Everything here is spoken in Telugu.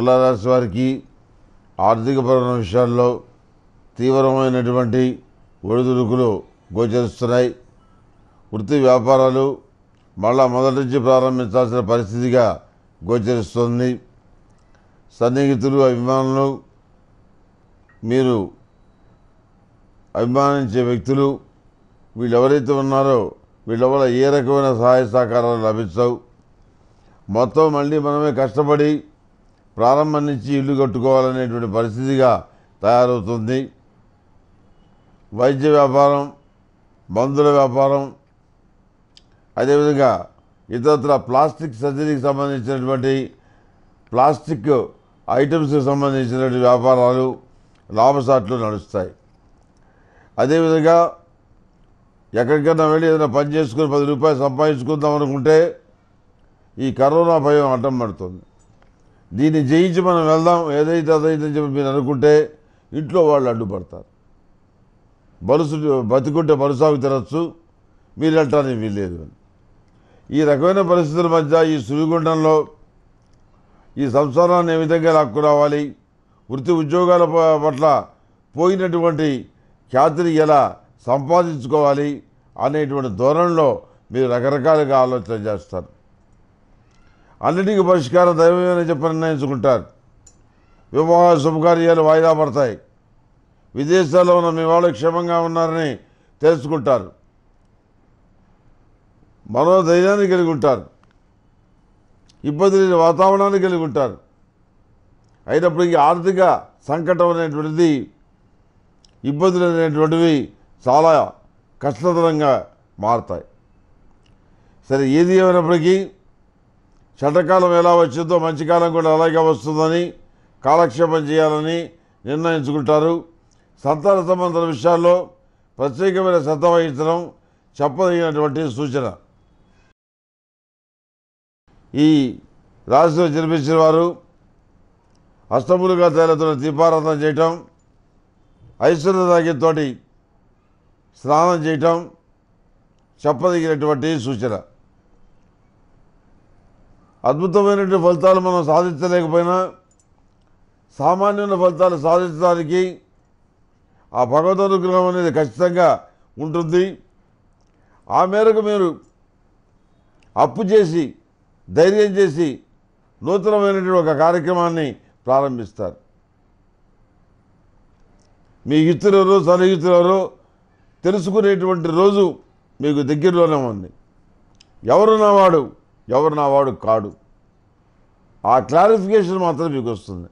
తులారాశి వారికి ఆర్థికపరమైన విషయాల్లో తీవ్రమైనటువంటి ఒడిదుడుకులు గోచరిస్తున్నాయి వృత్తి వ్యాపారాలు మళ్ళా మొదటి నుంచి ప్రారంభించాల్సిన పరిస్థితిగా గోచరిస్తుంది సన్నిహితులు అభిమానులు మీరు అభిమానించే వ్యక్తులు వీళ్ళు ఎవరైతే ఉన్నారో వీళ్ళ వల్ల ఏ రకమైన సహాయ సహకారాలు లభించవు మొత్తం మళ్ళీ మనమే కష్టపడి ప్రారంభం నుంచి ఇల్లు కట్టుకోవాలనేటువంటి పరిస్థితిగా తయారవుతుంది వైద్య వ్యాపారం మందుల వ్యాపారం అదేవిధంగా ఇతరత్ర ప్లాస్టిక్ సర్జరీకి సంబంధించినటువంటి ప్లాస్టిక్ ఐటమ్స్కి సంబంధించినటువంటి వ్యాపారాలు లాభసాట్లు నడుస్తాయి అదేవిధంగా ఎక్కడికైనా వెళ్ళి ఏదైనా పని చేసుకుని పది రూపాయలు సంపాదించుకుందాం అనుకుంటే ఈ కరోనా భయం అడ్డం పడుతుంది దీన్ని జయించి మనం వెళ్దాం ఏదైతే అదైతే చెప్పి మీరు అనుకుంటే ఇంట్లో వాళ్ళు అడ్డుపడతారు బరుసు బతుకుంటే బరుసాగు తినచ్చు మీరు వెళ్ళటానికి వీల్లేదు అని ఈ రకమైన పరిస్థితుల మధ్య ఈ సుడిగుండంలో ఈ సంసారాన్ని ఏ విధంగా లాక్కురావాలి వృత్తి ఉద్యోగాల పట్ల పోయినటువంటి ఖ్యాతిని ఎలా సంపాదించుకోవాలి అనేటువంటి ధోరణిలో మీరు రకరకాలుగా ఆలోచన చేస్తారు అన్నిటికీ పరిష్కారం దైవమేనని చెప్పి నిర్ణయించుకుంటారు వివాహ శుభకార్యాలు వాయిదా పడతాయి విదేశాల్లో ఉన్న మీ వాళ్ళు క్షేమంగా ఉన్నారని తెలుసుకుంటారు మనోధైర్యాన్ని కలిగి ఉంటారు ఇబ్బంది లేని వాతావరణాన్ని కలిగి ఉంటారు అయినప్పటికీ ఆర్థిక సంకటం అనేటువంటిది ఇబ్బందులు అనేటువంటివి చాలా కష్టతరంగా మారుతాయి సరే ఏది ఏమైనప్పటికీ చట్టకాలం ఎలా వచ్చిందో మంచి కాలం కూడా అలాగే వస్తుందని కాలక్షేపం చేయాలని నిర్ణయించుకుంటారు సంతాన సంబంధాల విషయాల్లో ప్రత్యేకమైన శ్రద్ధ వహించడం చెప్పదగినటువంటి సూచన ఈ రాశిలో జన్మించిన వారు అష్టములుగా తయారవుతున్న దీపారాధన చేయటం ఐశ్వర్య రాగ్యంతో స్నానం చేయటం చెప్పదగినటువంటి సూచన అద్భుతమైనటువంటి ఫలితాలు మనం సాధించలేకపోయినా సామాన్యుల ఫలితాలు సాధించడానికి ఆ భగవద్ అనుగ్రహం అనేది ఖచ్చితంగా ఉంటుంది ఆ మేరకు మీరు అప్పు చేసి ధైర్యం చేసి నూతనమైనటువంటి ఒక కార్యక్రమాన్ని ప్రారంభిస్తారు మీ ఇతరులు సలహితులెవరు తెలుసుకునేటువంటి రోజు మీకు దగ్గరలోనే ఉంది ఎవరున్నవాడు ఎవరు నా వాడు కాడు ఆ క్లారిఫికేషన్ మాత్రం మీకు వస్తుంది